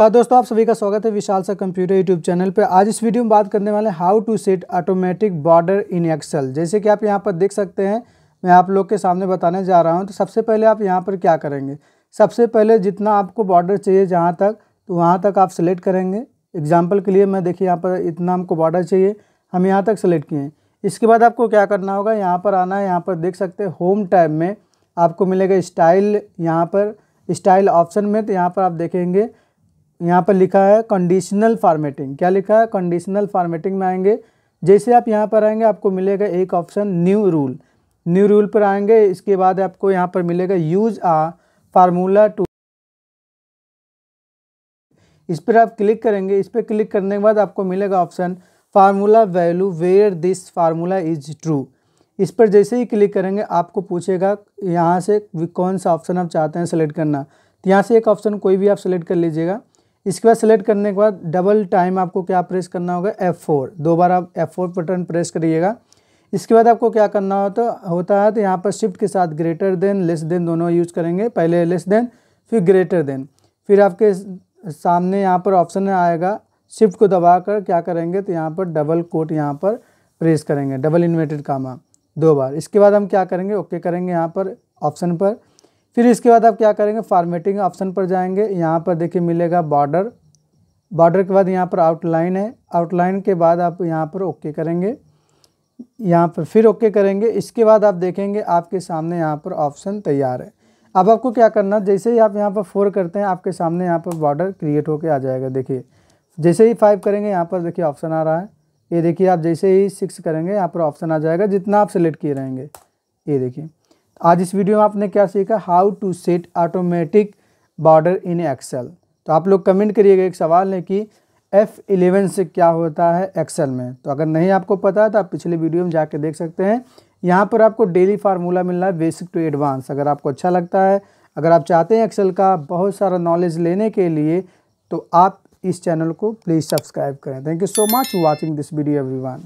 हाँ दोस्तों आप सभी का स्वागत है विशाल सा कंप्यूटर यूट्यूब चैनल पे आज इस वीडियो में बात करने वाले हैं how to set automatic border in Excel जैसे कि आप यहाँ पर देख सकते हैं मैं आप लोग के सामने बताने जा रहा हूँ तो सबसे पहले आप यहाँ पर क्या करेंगे सबसे पहले जितना आपको बॉर्डर चाहिए जहाँ तक तो वहाँ तक आप सेलेक्ट करेंगे एग्जाम्पल के लिए मैं देखिए यहाँ पर इतना हमको बॉर्डर चाहिए हम यहाँ तक सेलेक्ट किए इसके बाद आपको क्या करना होगा यहाँ पर आना है यहाँ पर देख सकते हैं होम टाइप में आपको मिलेगा स्टाइल यहाँ पर स्टाइल ऑप्शन में तो यहाँ पर आप देखेंगे यहाँ पर लिखा है कंडीशनल फार्मेटिंग क्या लिखा है कंडीशनल फार्मेटिंग में आएंगे जैसे आप यहाँ पर आएंगे आपको मिलेगा एक option new rule new rule पर आएंगे इसके बाद आपको यहाँ पर मिलेगा यूज आ फार्मूला टू इस पर आप क्लिक करेंगे इस पर क्लिक करने के बाद आपको मिलेगा option formula value where this formula is true इस पर जैसे ही क्लिक करेंगे आपको पूछेगा यहाँ से कौन सा ऑप्शन आप चाहते हैं सेलेक्ट करना तो यहाँ से एक ऑप्शन कोई भी आप सेलेक्ट कर लीजिएगा इसके बाद सेलेक्ट करने के बाद डबल टाइम आपको क्या प्रेस करना होगा एफ़ फोर दो बार आप एफ़ फोर बटन प्रेस करिएगा इसके बाद आपको क्या करना हो तो होता है तो यहाँ पर शिफ्ट के साथ ग्रेटर देन लेस देन दोनों यूज करेंगे पहले लेस देन फिर ग्रेटर देन फिर आपके सामने यहाँ पर ऑप्शन आएगा शिफ्ट को दबा कर क्या करेंगे तो यहाँ पर डबल कोट यहाँ पर प्रेस करेंगे डबल इन्वेटेड कामा दो बार इसके बाद हम क्या करेंगे ओके करेंगे यहाँ पर ऑप्शन पर फिर इसके बाद आप क्या करेंगे फॉर्मेटिंग ऑप्शन पर जाएंगे यहाँ पर देखिए मिलेगा बॉर्डर बॉर्डर के बाद यहाँ पर आउटलाइन है आउटलाइन के बाद आप यहाँ पर ओके करेंगे यहाँ पर फिर ओके करेंगे इसके बाद आप देखेंगे आपके सामने यहाँ पर ऑप्शन तैयार है अब आपको क्या करना जैसे ही आप यहाँ पर फोर करते हैं आपके सामने यहाँ पर बॉर्डर क्रिएट होकर आ जाएगा देखिए जैसे ही फाइव करेंगे यहाँ पर देखिए ऑप्शन आ रहा है ये देखिए आप जैसे ही सिक्स करेंगे यहाँ पर ऑप्शन आ जाएगा जितना आप सेलेक्ट किए रहेंगे ये देखिए आज इस वीडियो में आपने क्या सीखा how to set automatic border in Excel तो आप लोग कमेंट करिएगा एक सवाल है कि एफ़ इलेवन से क्या होता है एक्सेल में तो अगर नहीं आपको पता है तो आप पिछले वीडियो में जाके देख सकते हैं यहाँ पर आपको डेली फार्मूला मिल रहा है बेसिक टू एडवांस अगर आपको अच्छा लगता है अगर आप चाहते हैं एक्सेल का बहुत सारा नॉलेज लेने के लिए तो आप इस चैनल को प्लीज़ सब्सक्राइब करें thank you so much watching this video every